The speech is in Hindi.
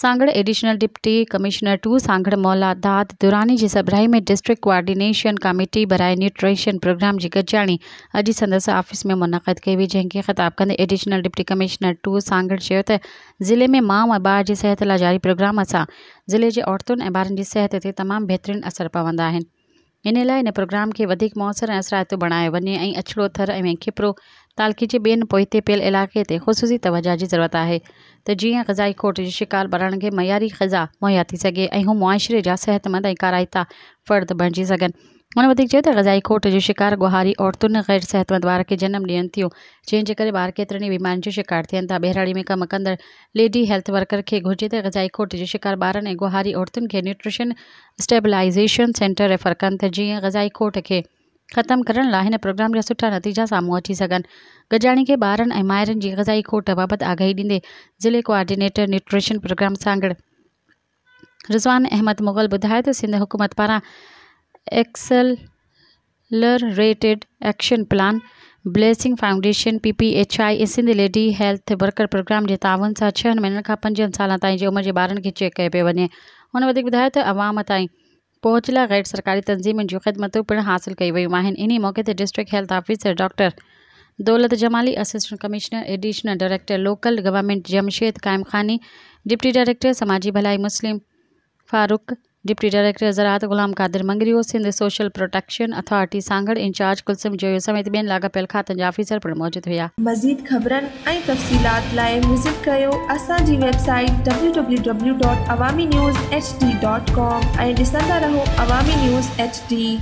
Sanghar additional deputy commissioner two Sanghar Maula Dad Durrani जी सभराई में डिस्ट्रिक्ट कोऑर्डिनेशन कमेटी बराए न्यूट्रिशन प्रोग्राम की गजाणी अज संदस ऑफिस में मुनद कई हुई जंहिंखे ख़िताब कद additional deputy commissioner two Sanghar चयो ज़िले में माओ और बार की सेहत ला जारी प्रोग्राम से ज़िले के औरतुन ऐं ॿारनि की सेहत से तमाम बेहतरीन असर पवंदा इन लाइन प्रोग्राम के मौसर ऐं असराइतो बणायो वञे थर ए खिपरो तालकी के बेन पोते पियल इलाक़े से खसूसी तवजा की ज़रूरत है तो जी ग़ज़ाई कोर्ट के शिकार ॿारनि के मयारी ग़ज़ा मुहैया थी सघे ऐं जहातमंद मुआशिरे काराइता फ़र्द बणिजी सन उन्होंने चाहिए त ग़ज़ाई खोट जो शिकार गुहारी औरतुनि गैर सिहतमंद बार के जन्म ॾियनि थी जैसे कर बार केतिरनि ई जो शिकार थियन था बहिराड़ी में कम कदर लेडी हेल्थ वर्कर के घुर्ज त ग़ज़ाई खोट जो शिकार बार ने गुहारी औरतुनि के न्यूट्रिशन स्टेबलाइज़ेशन सेंटर रेफर कन था जीअं ग़ज़ाई खोट के खत्म कर प्रोग्राम जो सुा नतीजा सामूँ अची सन गजाणी के बार मायर की ग़ज़ाई खोट बाबत आगाही डींदे ज़िले coordinator nutrition programme Sanghar Rizwan Ahmed Mughal ॿुधायो तो सिंध हुकूमत पारा accelerated action plan blessing foundation P P H I Sindh lady health worker programme के तावन से छह महिननि खां पंजनि सालनि ताईं जे उमिरि जे ॿारनि खे चेक कयो पियो वञे हुन वधीक अवाम ताईं गैर सरकारी तंज़ीमुनि जो खिदमतू पिण हासिल कई वियूं आहिनि मौक़े से district health officer doctor Daulat Jamali assistant commissioner additional director local government Jamshed Qaim Khani deputy director समाजी भलाई मुस्लिम फारूक डिप्टी डायरेक्टर ज़रात Ghulam Qadir Mangrio Sindh social protection authority Sanghar incharge Kulsoom जो समेत बेन लाॻापियल खातनि जा अफ़ीसर पिणु मौजूदु हुया मज़ीद खबर ऐं तफ़सीलात